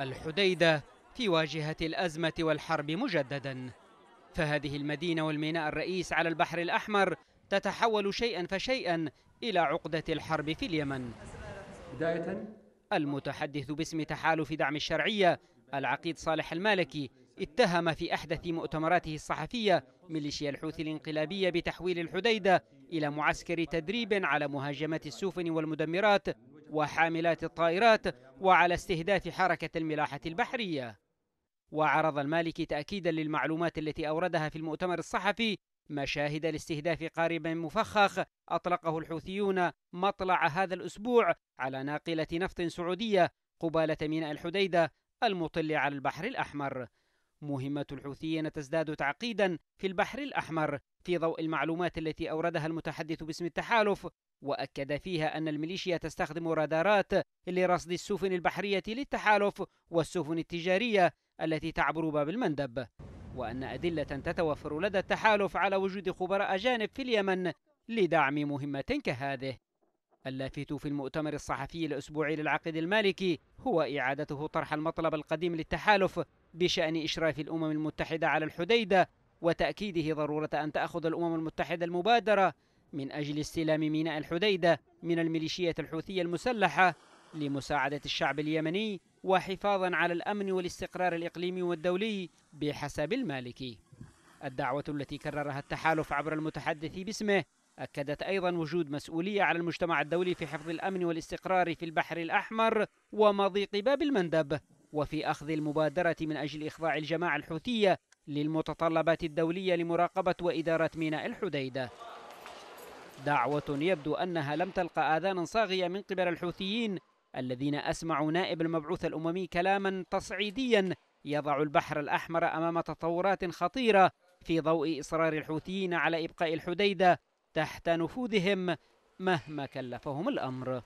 الحديدة في واجهة الأزمة والحرب مجددا فهذه المدينة والميناء الرئيس على البحر الأحمر تتحول شيئا فشيئا إلى عقدة الحرب في اليمن بداية المتحدث باسم تحالف دعم الشرعية العقيد صالح المالكي اتهم في أحدث مؤتمراته الصحفية ميليشيا الحوثي الانقلابية بتحويل الحديدة إلى معسكر تدريب على مهاجمة السفن والمدمرات وحاملات الطائرات وعلى استهداف حركة الملاحة البحرية وعرض المالكي تأكيدا للمعلومات التي أوردها في المؤتمر الصحفي مشاهد لاستهداف قارب مفخخ أطلقه الحوثيون مطلع هذا الأسبوع على ناقلة نفط سعودية قبالة ميناء الحديدة المطل على البحر الأحمر مهمة الحوثيين تزداد تعقيدا في البحر الأحمر في ضوء المعلومات التي أوردها المتحدث باسم التحالف وأكد فيها أن الميليشيا تستخدم رادارات لرصد السفن البحرية للتحالف والسفن التجارية التي تعبر باب المندب وأن أدلة تتوفر لدى التحالف على وجود خبراء أجانب في اليمن لدعم مهمة كهذه اللافت في المؤتمر الصحفي الأسبوعي للعقد المالكي هو إعادته طرح المطلب القديم للتحالف بشأن إشراف الأمم المتحدة على الحديدة وتأكيده ضرورة أن تأخذ الأمم المتحدة المبادرة من أجل استلام ميناء الحديدة من الميليشيات الحوثية المسلحة لمساعدة الشعب اليمني وحفاظا على الأمن والاستقرار الإقليمي والدولي بحسب المالكي الدعوة التي كررها التحالف عبر المتحدث باسمه أكدت أيضا وجود مسؤولية على المجتمع الدولي في حفظ الأمن والاستقرار في البحر الأحمر ومضيق باب المندب وفي أخذ المبادرة من أجل إخضاع الجماعة الحوثية للمتطلبات الدولية لمراقبة وإدارة ميناء الحديدة دعوة يبدو أنها لم تلقى آذانا صاغية من قبل الحوثيين الذين أسمعوا نائب المبعوث الأممي كلاما تصعيديا يضع البحر الأحمر أمام تطورات خطيرة في ضوء إصرار الحوثيين على إبقاء الحديدة تحت نفوذهم مهما كلفهم الأمر